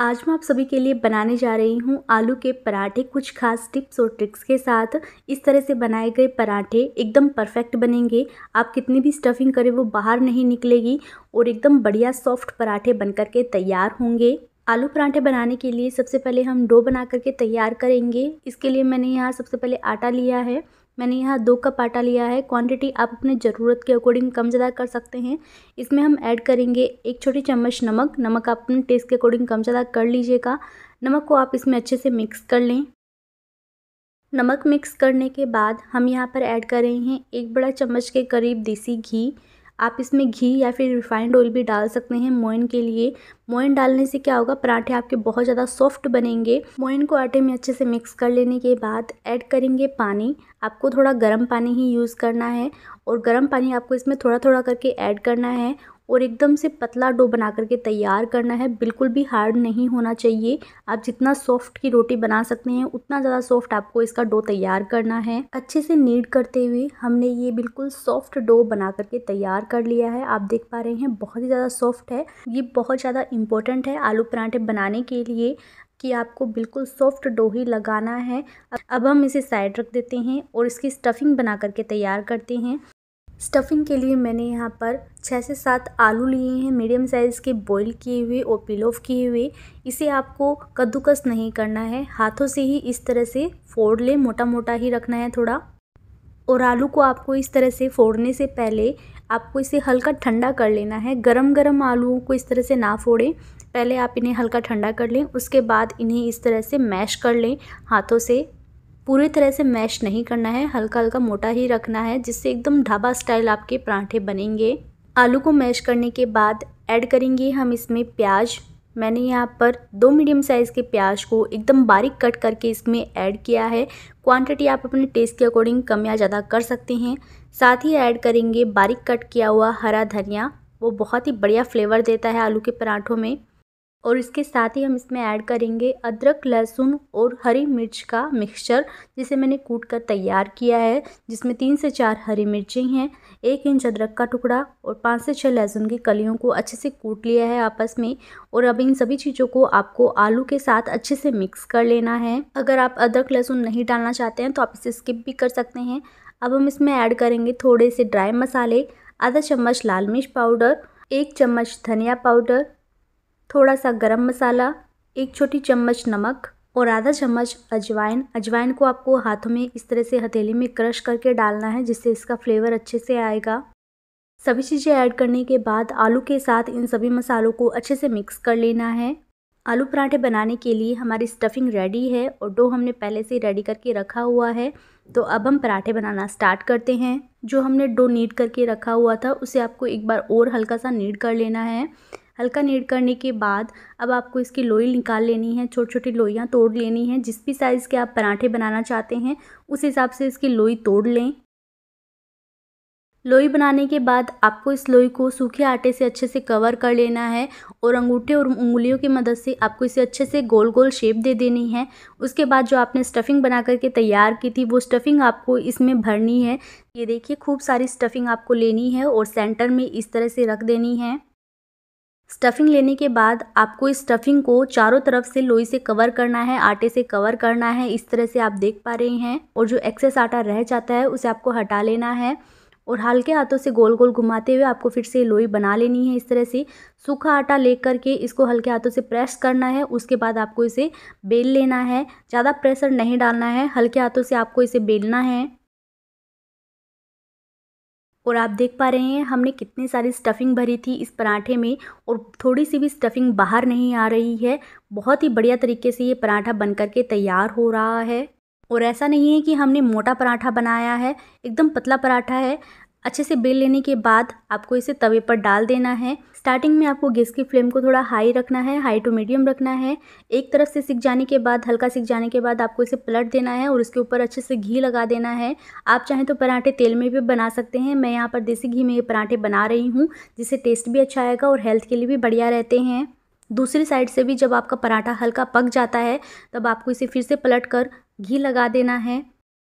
आज मैं आप सभी के लिए बनाने जा रही हूँ आलू के पराठे कुछ खास टिप्स और ट्रिक्स के साथ इस तरह से बनाए गए पराठे एकदम परफेक्ट बनेंगे आप कितनी भी स्टफिंग करें वो बाहर नहीं निकलेगी और एकदम बढ़िया सॉफ्ट पराठे बनकर के तैयार होंगे आलू पराठे बनाने के लिए सबसे पहले हम डो बना करके तैयार करेंगे इसके लिए मैंने यहाँ सबसे पहले आटा लिया है मैंने यहाँ दो कप आटा लिया है क्वांटिटी आप अपने ज़रूरत के अकॉर्डिंग कम ज़्यादा कर सकते हैं इसमें हम ऐड करेंगे एक छोटी चम्मच नमक नमक आप अपने टेस्ट के अकॉर्डिंग कम ज़्यादा कर लीजिएगा नमक को आप इसमें अच्छे से मिक्स कर लें नमक मिक्स करने के बाद हम यहाँ पर ऐड कर रहे हैं एक बड़ा चम्मच के करीब देसी घी आप इसमें घी या फिर रिफाइंड ऑयल भी डाल सकते हैं मोइन के लिए मोइन डालने से क्या होगा पराठे आपके बहुत ज़्यादा सॉफ्ट बनेंगे मोइन को आटे में अच्छे से मिक्स कर लेने के बाद ऐड करेंगे पानी आपको थोड़ा गर्म पानी ही यूज़ करना है और गर्म पानी आपको इसमें थोड़ा थोड़ा करके ऐड करना है और एकदम से पतला डो बना करके तैयार करना है बिल्कुल भी हार्ड नहीं होना चाहिए आप जितना सॉफ्ट की रोटी बना सकते हैं उतना ज़्यादा सॉफ्ट आपको इसका डो तैयार करना है अच्छे से नीड करते हुए हमने ये बिल्कुल सॉफ्ट डो बना करके तैयार कर लिया है आप देख पा रहे हैं बहुत ही ज़्यादा सॉफ्ट है ये बहुत ज़्यादा इंपॉर्टेंट है आलू पराठे बनाने के लिए कि आपको बिल्कुल सॉफ्ट डो ही लगाना है अब हम इसे साइड रख देते हैं और इसकी स्टफिंग बना करके तैयार करते हैं स्टफिंग के लिए मैंने यहाँ पर छः से सात आलू लिए हैं मीडियम साइज़ के बॉईल किए हुए और पिलोफ किए हुए इसे आपको कद्दूकस नहीं करना है हाथों से ही इस तरह से फोड़ लें मोटा मोटा ही रखना है थोड़ा और आलू को आपको इस तरह से फोड़ने से पहले आपको इसे हल्का ठंडा कर लेना है गरम गरम आलूओं को इस तरह से ना फोड़ें पहले आप इन्हें हल्का ठंडा कर लें उसके बाद इन्हें इस तरह से मैश कर लें हाथों से पूरी तरह से मैश नहीं करना है हल्का हल्का मोटा ही रखना है जिससे एकदम ढाबा स्टाइल आपके पराठे बनेंगे आलू को मैश करने के बाद ऐड करेंगे हम इसमें प्याज मैंने यहाँ पर दो मीडियम साइज़ के प्याज को एकदम बारीक कट करके इसमें ऐड किया है क्वांटिटी आप अपने टेस्ट के अकॉर्डिंग कम या ज़्यादा कर सकते हैं साथ ही ऐड करेंगे बारीक कट किया हुआ हरा धनिया वो बहुत ही बढ़िया फ्लेवर देता है आलू के पराठों में और इसके साथ ही हम इसमें ऐड करेंगे अदरक लहसुन और हरी मिर्च का मिक्सचर जिसे मैंने कूट कर तैयार किया है जिसमें तीन से चार हरी मिर्चें हैं एक इंच अदरक का टुकड़ा और पाँच से छः लहसुन की कलियों को अच्छे से कूट लिया है आपस में और अब इन सभी चीज़ों को आपको आलू के साथ अच्छे से मिक्स कर लेना है अगर आप अदरक लहसुन नहीं डालना चाहते हैं तो आप इसे स्किप भी कर सकते हैं अब हम इसमें ऐड करेंगे थोड़े से ड्राई मसाले आधा चम्मच लाल मिर्च पाउडर एक चम्मच धनिया पाउडर थोड़ा सा गरम मसाला एक छोटी चम्मच नमक और आधा चम्मच अजवाइन अजवाइन को आपको हाथों में इस तरह से हथेली में क्रश करके डालना है जिससे इसका फ्लेवर अच्छे से आएगा सभी चीज़ें ऐड करने के बाद आलू के साथ इन सभी मसालों को अच्छे से मिक्स कर लेना है आलू पराठे बनाने के लिए हमारी स्टफिंग रेडी है और डो हमने पहले से रेडी करके रखा हुआ है तो अब हम पराठे बनाना स्टार्ट करते हैं जो हमने डो नीड करके रखा हुआ था उसे आपको एक बार और हल्का सा नीड कर लेना है हल्का नीड करने के बाद अब आपको इसकी लोई निकाल लेनी है छोटी छोटी लोइयाँ तोड़ लेनी है जिस भी साइज़ के आप पराठे बनाना चाहते हैं उस हिसाब से इसकी लोई तोड़ लें लोई बनाने के बाद आपको इस लोई को सूखे आटे से अच्छे से कवर कर लेना है और अंगूठे और उंगलियों की मदद से आपको इसे अच्छे से गोल गोल शेप दे देनी है उसके बाद जो आपने स्टफ़िंग बना करके तैयार की थी वो स्टफ़िंग आपको इसमें भरनी है ये देखिए खूब सारी स्टफ़िंग आपको लेनी है और सेंटर में इस तरह से रख देनी है स्टफिंग लेने के बाद आपको इस स्टफिंग को चारों तरफ से लोई से कवर करना है आटे से कवर करना है इस तरह से आप देख पा रहे हैं और जो एक्सेस आटा रह जाता है उसे आपको हटा लेना है और हल्के हाथों से गोल गोल घुमाते हुए आपको फिर से लोई बना लेनी है इस तरह से सूखा आटा ले करके इसको हल्के हाथों से प्रेस करना है उसके बाद आपको इसे बेल लेना है ज़्यादा प्रेशर नहीं डालना है हल्के हाथों से आपको इसे बेलना है और आप देख पा रहे हैं हमने कितनी सारी स्टफिंग भरी थी इस पराठे में और थोड़ी सी भी स्टफिंग बाहर नहीं आ रही है बहुत ही बढ़िया तरीके से ये पराठा बन करके तैयार हो रहा है और ऐसा नहीं है कि हमने मोटा पराठा बनाया है एकदम पतला पराठा है अच्छे से बेल लेने के बाद आपको इसे तवे पर डाल देना है स्टार्टिंग में आपको गैस की फ्लेम को थोड़ा हाई रखना है हाई टू मीडियम रखना है एक तरफ से सिक जाने के बाद हल्का सिक जाने के बाद आपको इसे पलट देना है और उसके ऊपर अच्छे से घी लगा देना है आप चाहें तो पराठे तेल में भी बना सकते हैं मैं यहाँ पर देसी घी में ये पराठे बना रही हूँ जिससे टेस्ट भी अच्छा आएगा और हेल्थ के लिए भी बढ़िया रहते हैं दूसरी साइड से भी जब आपका पराठा हल्का पक जाता है तब आपको इसे फिर से पलट कर घी लगा देना है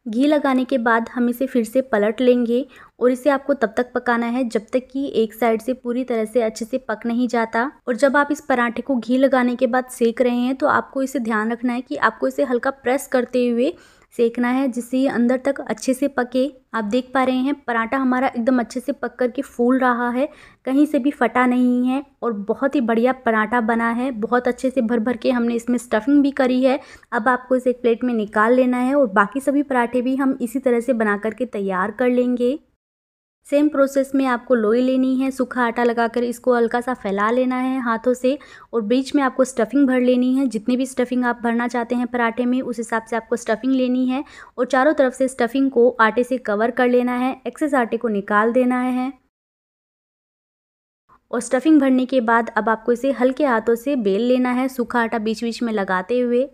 घी लगाने के बाद हम इसे फिर से पलट लेंगे और इसे आपको तब तक पकाना है जब तक कि एक साइड से पूरी तरह से अच्छे से पक नहीं जाता और जब आप इस पराठे को घी लगाने के बाद सेक रहे हैं तो आपको इसे ध्यान रखना है कि आपको इसे हल्का प्रेस करते हुए सेकना है जिससे ये अंदर तक अच्छे से पके आप देख पा रहे हैं पराठा हमारा एकदम अच्छे से पक कर के फूल रहा है कहीं से भी फटा नहीं है और बहुत ही बढ़िया पराठा बना है बहुत अच्छे से भर भर के हमने इसमें स्टफिंग भी करी है अब आपको इसे एक प्लेट में निकाल लेना है और बाकी सभी पराठे भी हम इसी तरह से बना करके तैयार कर लेंगे सेम प्रोसेस में आपको लोई लेनी है सूखा आटा लगाकर इसको हल्का सा फैला लेना है हाथों से और बीच में आपको स्टफिंग भर लेनी है जितनी भी स्टफिंग आप भरना चाहते हैं पराठे में उस हिसाब से आपको स्टफिंग लेनी है और चारों तरफ से स्टफिंग को आटे से कवर कर लेना है एक्सेस आटे को निकाल देना है और स्टफिंग भरने के बाद अब आपको इसे हल्के हाथों से बेल लेना है सूखा आटा बीच बीच में लगाते हुए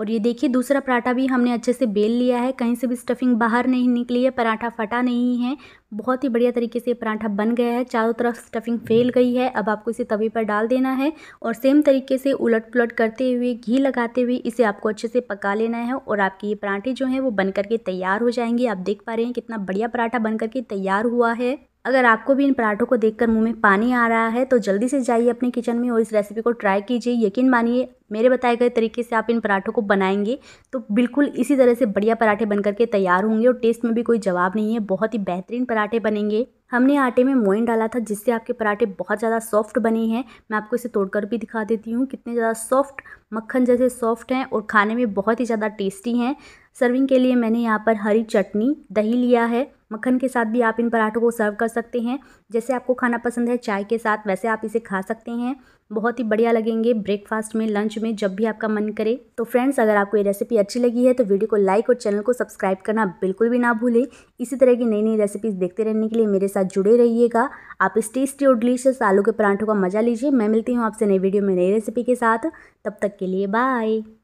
और ये देखिए दूसरा पराठा भी हमने अच्छे से बेल लिया है कहीं से भी स्टफिंग बाहर नहीं निकली है पराठा फटा नहीं है बहुत ही बढ़िया तरीके से पराठा बन गया है चारों तरफ स्टफिंग हम्म। फैल गई है अब आपको इसे तवे पर डाल देना है और सेम तरीके से उलट पुलट करते हुए घी लगाते हुए इसे आपको अच्छे से पका लेना है और आपके ये पराठे जो हैं वो बन करके तैयार हो जाएंगे आप देख पा रहे हैं कितना बढ़िया पराठा बन करके तैयार हुआ है अगर आपको भी इन पराठों को देखकर मुंह में पानी आ रहा है तो जल्दी से जाइए अपने किचन में और इस रेसिपी को ट्राई कीजिए यकीन मानिए मेरे बताए गए तरीके से आप इन पराठों को बनाएंगे तो बिल्कुल इसी तरह से बढ़िया पराठे बन करके तैयार होंगे और टेस्ट में भी कोई जवाब नहीं है बहुत ही बेहतरीन पराठे बनेंगे हमने आटे में मोइन डाला था जिससे आपके पराठे बहुत ज़्यादा सॉफ्ट बने हैं मैं आपको इसे तोड़कर भी दिखा देती हूँ कितने ज़्यादा सॉफ्ट मक्खन जैसे सॉफ्ट हैं और खाने में बहुत ही ज़्यादा टेस्टी हैं सर्विंग के लिए मैंने यहाँ पर हरी चटनी दही लिया है मक्खन के साथ भी आप इन पराठों को सर्व कर सकते हैं जैसे आपको खाना पसंद है चाय के साथ वैसे आप इसे खा सकते हैं बहुत ही बढ़िया लगेंगे ब्रेकफास्ट में लंच में जब भी आपका मन करे तो फ्रेंड्स अगर आपको ये रेसिपी अच्छी लगी है तो वीडियो को लाइक और चैनल को सब्सक्राइब करना बिल्कुल भी ना भूलें इसी तरह की नई नई रेसिपीज़ देखते रहने के लिए मेरे साथ जुड़े रहिएगा आप इस टेस्टी और डिलीशियस आलू के पराठों का मजा लीजिए मैं मिलती हूँ आपसे नई वीडियो में नई रेसिपी के साथ तब तक के लिए बाय